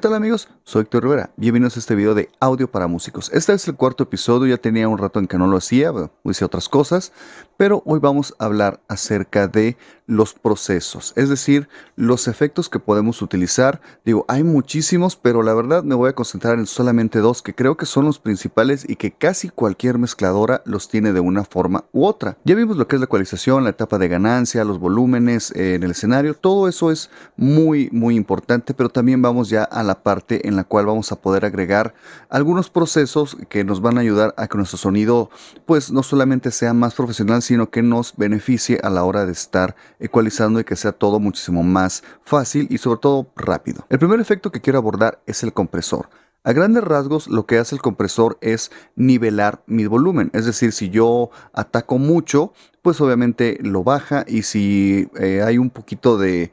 ¿Qué tal amigos? Soy Héctor Rivera, bienvenidos a este video de audio para músicos. Este es el cuarto episodio, ya tenía un rato en que no lo hacía, hice otras cosas, pero hoy vamos a hablar acerca de los procesos, es decir, los efectos que podemos utilizar. Digo, hay muchísimos, pero la verdad me voy a concentrar en solamente dos que creo que son los principales y que casi cualquier mezcladora los tiene de una forma u otra. Ya vimos lo que es la ecualización, la etapa de ganancia, los volúmenes eh, en el escenario, todo eso es muy, muy importante, pero también vamos ya a la parte en la cual vamos a poder agregar algunos procesos que nos van a ayudar a que nuestro sonido pues no solamente sea más profesional, sino que nos beneficie a la hora de estar ecualizando y que sea todo muchísimo más fácil y sobre todo rápido. El primer efecto que quiero abordar es el compresor. A grandes rasgos lo que hace el compresor es nivelar mi volumen, es decir, si yo ataco mucho, pues obviamente lo baja y si eh, hay un poquito de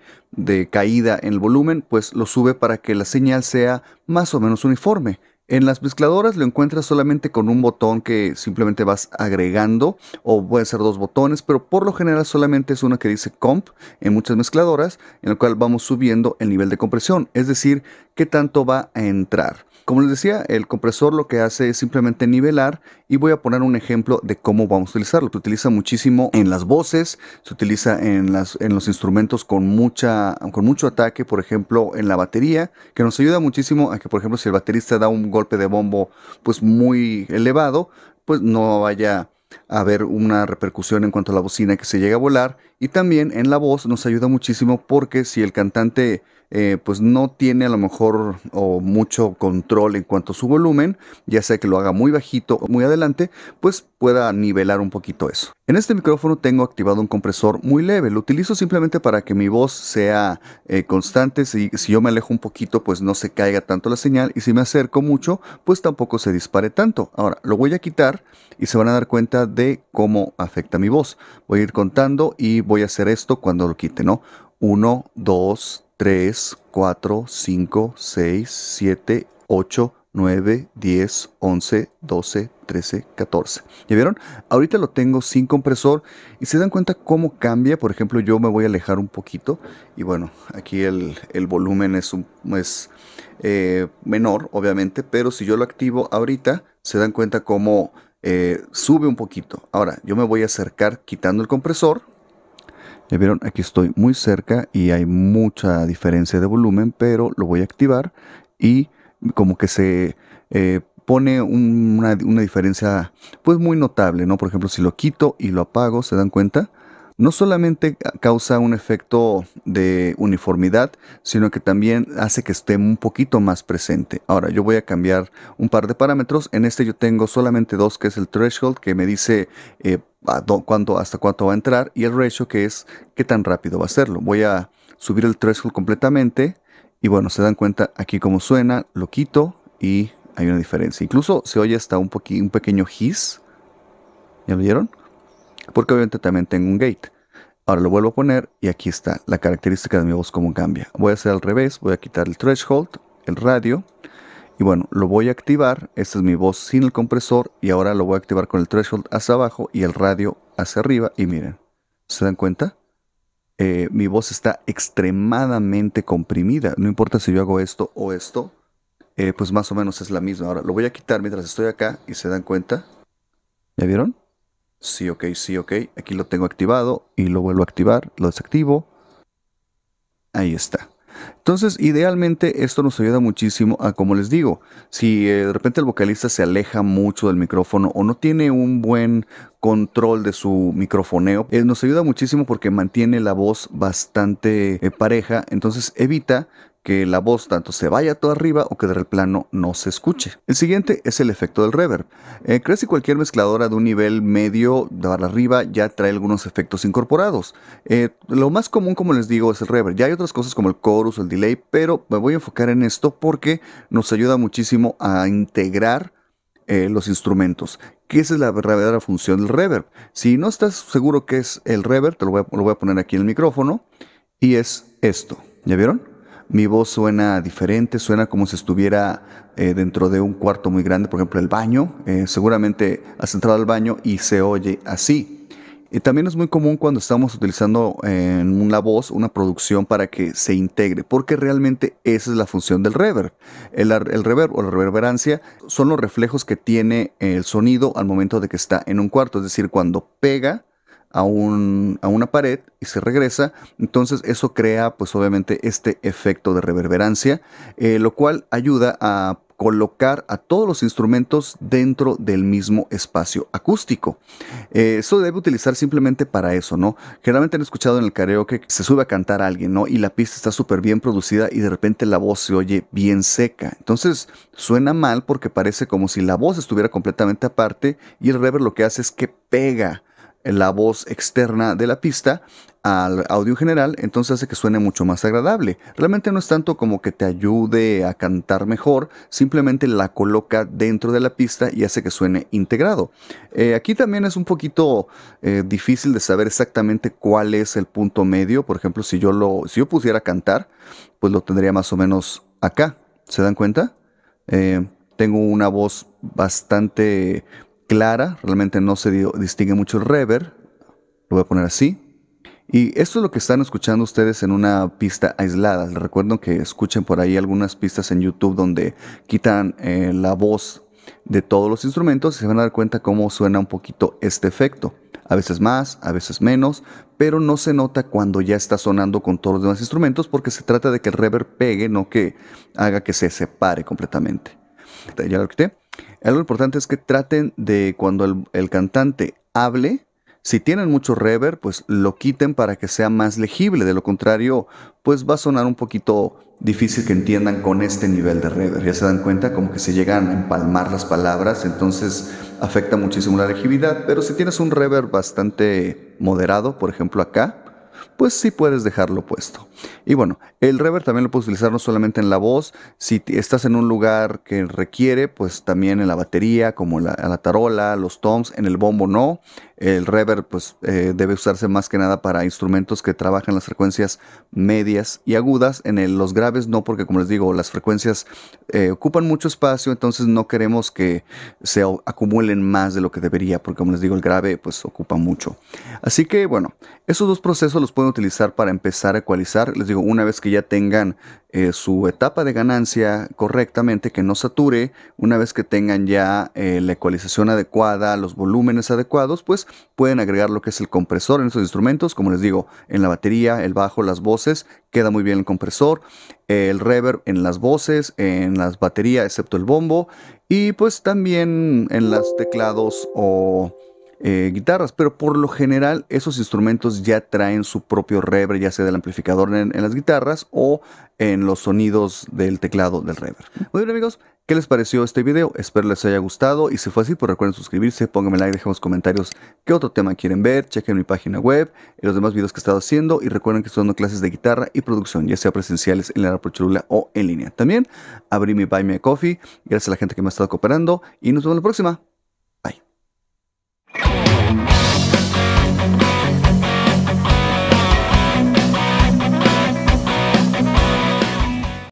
caída en el volumen, pues lo sube para que la señal sea más o menos uniforme. En las mezcladoras lo encuentras solamente con un botón que simplemente vas agregando o puede ser dos botones, pero por lo general solamente es una que dice comp en muchas mezcladoras, en la cual vamos subiendo el nivel de compresión, es decir, qué tanto va a entrar. Como les decía, el compresor lo que hace es simplemente nivelar y voy a poner un ejemplo de cómo vamos a utilizarlo. Se utiliza muchísimo en las voces, se utiliza en, en los instrumentos con, mucha, con mucho ataque, por ejemplo en la batería, que nos ayuda muchísimo a que, por ejemplo, si el baterista da un golpe de bombo pues muy elevado, pues no vaya a haber una repercusión en cuanto a la bocina que se llega a volar y también en la voz nos ayuda muchísimo porque si el cantante eh, pues no tiene a lo mejor o mucho control en cuanto a su volumen, ya sea que lo haga muy bajito o muy adelante, pues pueda nivelar un poquito eso. En este micrófono tengo activado un compresor muy leve, lo utilizo simplemente para que mi voz sea eh, constante, si, yo me alejo un poquito pues no se caiga tanto la señal y si me acerco mucho pues tampoco se dispare tanto. Ahora lo voy a quitar y se van a dar cuenta de cómo afecta mi voz. Voy a ir contando y voy a hacer esto cuando lo quite, ¿no? 1, 2, 3, 4, 5, 6, 7, 8, 9, 10, 11, 12, 13, 14. ¿Ya vieron? Ahorita lo tengo sin compresor y se dan cuenta cómo cambia. Por ejemplo, yo me voy a alejar un poquito y bueno, aquí el, volumen es, es eh, menor, obviamente, pero si yo lo activo ahorita, se dan cuenta cómo eh, sube un poquito. Ahora, yo me voy a acercar quitando el compresor. Ya vieron, aquí estoy muy cerca y hay mucha diferencia de volumen, pero lo voy a activar y como que se eh, pone una, diferencia pues muy notable, ¿no? Por ejemplo, si lo quito y lo apago, ¿se dan cuenta? No solamente causa un efecto de uniformidad, sino que también hace que esté un poquito más presente. Ahora, yo voy a cambiar un par de parámetros. En este yo tengo solamente dos, que es el threshold, que me dice eh, hasta cuánto va a entrar, y el ratio, que es qué tan rápido va a hacerlo. Voy a subir el threshold completamente y bueno, se dan cuenta aquí cómo suena, lo quito y hay una diferencia. Incluso se oye hasta un, un pequeño hiss. ¿Ya lo vieron? Porque obviamente también tengo un gate. Ahora lo vuelvo a poner y aquí está la característica de mi voz como cambia. Voy a hacer al revés, voy a quitar el threshold, el radio. Y bueno, lo voy a activar. Esta es mi voz sin el compresor y ahora lo voy a activar con el threshold hacia abajo y el radio hacia arriba. Y miren, ¿se dan cuenta? Eh, mi voz está extremadamente comprimida. No importa si yo hago esto o esto, eh, pues más o menos es la misma. Ahora lo voy a quitar mientras estoy acá y se dan cuenta. ¿Ya vieron? Sí, ok, sí, ok. Aquí lo tengo activado y lo vuelvo a activar. Lo desactivo. Ahí está. Entonces, idealmente esto nos ayuda muchísimo a, como les digo, si eh, de repente el vocalista se aleja mucho del micrófono o no tiene un buen control de su microfoneo, eh, nos ayuda muchísimo porque mantiene la voz bastante eh, pareja, entonces evita que la voz tanto se vaya todo arriba o que el plano no se escuche. El siguiente es el efecto del reverb. Eh, casi cualquier mezcladora de un nivel medio de arriba ya trae algunos efectos incorporados. Eh, lo más común, como les digo, es el reverb. Ya hay otras cosas como el chorus, el delay, pero me voy a enfocar en esto porque nos ayuda muchísimo a integrar eh, los instrumentos. ¿Qué es la verdadera función del reverb. Si no estás seguro que es el reverb, te voy a, lo voy a poner aquí en el micrófono. Y es esto. ¿Ya vieron? mi voz suena diferente, suena como si estuviera eh, dentro de un cuarto muy grande, por ejemplo el baño, eh, seguramente has entrado al baño y se oye así. Y también es muy común cuando estamos utilizando en una voz, una producción para que se integre, porque realmente esa es la función del reverb. El, el reverb o la reverberancia son los reflejos que tiene el sonido al momento de que está en un cuarto, es decir, cuando pega a, una pared y se regresa, entonces eso crea pues obviamente este efecto de reverberancia, eh, lo cual ayuda a colocar a todos los instrumentos dentro del mismo espacio acústico. Eh, eso debe utilizar simplemente para eso, ¿no? Generalmente han escuchado en el careo que se sube a cantar a alguien, ¿no? Y la pista está súper bien producida y de repente la voz se oye bien seca. Entonces suena mal porque parece como si la voz estuviera completamente aparte y el reverb lo que hace es que pega la voz externa de la pista al audio general, entonces hace que suene mucho más agradable. Realmente no es tanto como que te ayude a cantar mejor, simplemente la coloca dentro de la pista y hace que suene integrado. Eh, aquí también es un poquito eh, difícil de saber exactamente cuál es el punto medio. Por ejemplo, si yo lo, si yo pusiera a cantar, pues lo tendría más o menos acá. ¿Se dan cuenta? Eh, tengo una voz bastante clara, realmente no se distingue mucho el reverb, lo voy a poner así. Y esto es lo que están escuchando ustedes en una pista aislada. Les recuerdo que escuchen por ahí algunas pistas en YouTube donde quitan eh, la voz de todos los instrumentos y se van a dar cuenta cómo suena un poquito este efecto. A veces más, a veces menos, pero no se nota cuando ya está sonando con todos los demás instrumentos porque se trata de que el reverb pegue, no que haga que se separe completamente. Ya lo quité. Algo importante es que traten de cuando el, cantante hable, si tienen mucho reverb, pues lo quiten para que sea más legible. De lo contrario, pues va a sonar un poquito difícil que entiendan con este nivel de reverb. Ya se dan cuenta como que se llegan a empalmar las palabras, entonces afecta muchísimo la legibilidad. Pero si tienes un reverb bastante moderado, por ejemplo acá, pues sí puedes dejarlo puesto. Y bueno, el reverb también lo puedes utilizar no solamente en la voz, si estás en un lugar que requiere, pues también en la batería, como la, la tarola, los toms, en el bombo no, el reverb pues, eh, debe usarse más que nada para instrumentos que trabajan las frecuencias medias y agudas. En los graves no, porque como les digo, las frecuencias eh, ocupan mucho espacio, entonces no queremos que se acumulen más de lo que debería, porque como les digo, el grave pues ocupa mucho. Así que bueno, esos dos procesos los pueden utilizar para empezar a ecualizar. Les digo, una vez que ya tengan eh, su etapa de ganancia correctamente, que no sature, una vez que tengan ya la ecualización adecuada, los volúmenes adecuados, pues pueden agregar lo que es el compresor en esos instrumentos, como les digo, en la batería, el bajo, las voces, queda muy bien el compresor, el reverb en las voces, en las baterías, excepto el bombo, y pues también en los teclados o eh, guitarras, pero por lo general esos instrumentos ya traen su propio reverb, ya sea del amplificador en, las guitarras o en los sonidos del teclado del reverb. Muy bien amigos, ¿Qué les pareció este video? Espero les haya gustado y si fue así, pues recuerden suscribirse, pónganme like, dejen los comentarios qué otro tema quieren ver, chequen mi página web y los demás videos que he estado haciendo y recuerden que estoy dando clases de guitarra y producción, ya sea presenciales en la Raprochulula o en línea. También abrí mi Buy Me Coffee, gracias a la gente que me ha estado cooperando y nos vemos la próxima.